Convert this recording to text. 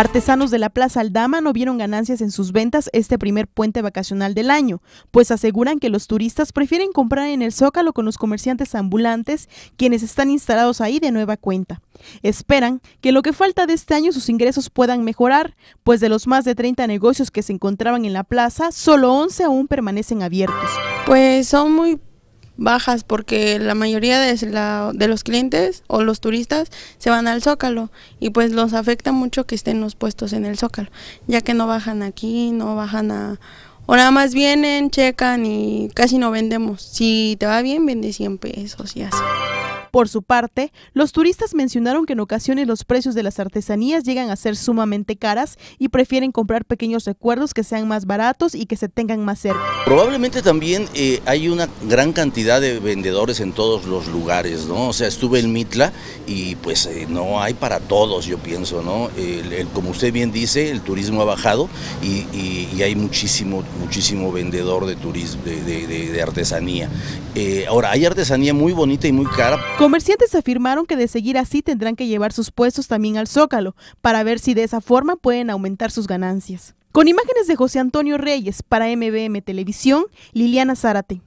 Artesanos de la Plaza Aldama no vieron ganancias en sus ventas este primer puente vacacional del año, pues aseguran que los turistas prefieren comprar en el Zócalo con los comerciantes ambulantes, quienes están instalados ahí de nueva cuenta. Esperan que lo que falta de este año sus ingresos puedan mejorar, pues de los más de 30 negocios que se encontraban en la plaza, solo 11 aún permanecen abiertos. Pues son muy bajas porque la mayoría de, los clientes o los turistas se van al Zócalo y pues los afecta mucho que estén los puestos en el Zócalo, ya que no bajan aquí, no bajan a... O nada más vienen, checan y casi no vendemos. Si te va bien, vende 100 pesos y así. Por su parte, los turistas mencionaron que en ocasiones los precios de las artesanías llegan a ser sumamente caras y prefieren comprar pequeños recuerdos que sean más baratos y que se tengan más cerca. Probablemente también eh, hay una gran cantidad de vendedores en todos los lugares, ¿no? O sea, estuve en Mitla y pues eh, no hay para todos, yo pienso, ¿no? como usted bien dice, el turismo ha bajado y, hay muchísimo, muchísimo vendedor de turismo, de, artesanía. Eh, ahora, hay artesanía muy bonita y muy cara. Comerciantes afirmaron que de seguir así tendrán que llevar sus puestos también al Zócalo para ver si de esa forma pueden aumentar sus ganancias. Con imágenes de José Antonio Reyes para MBM Televisión, Liliana Zárate.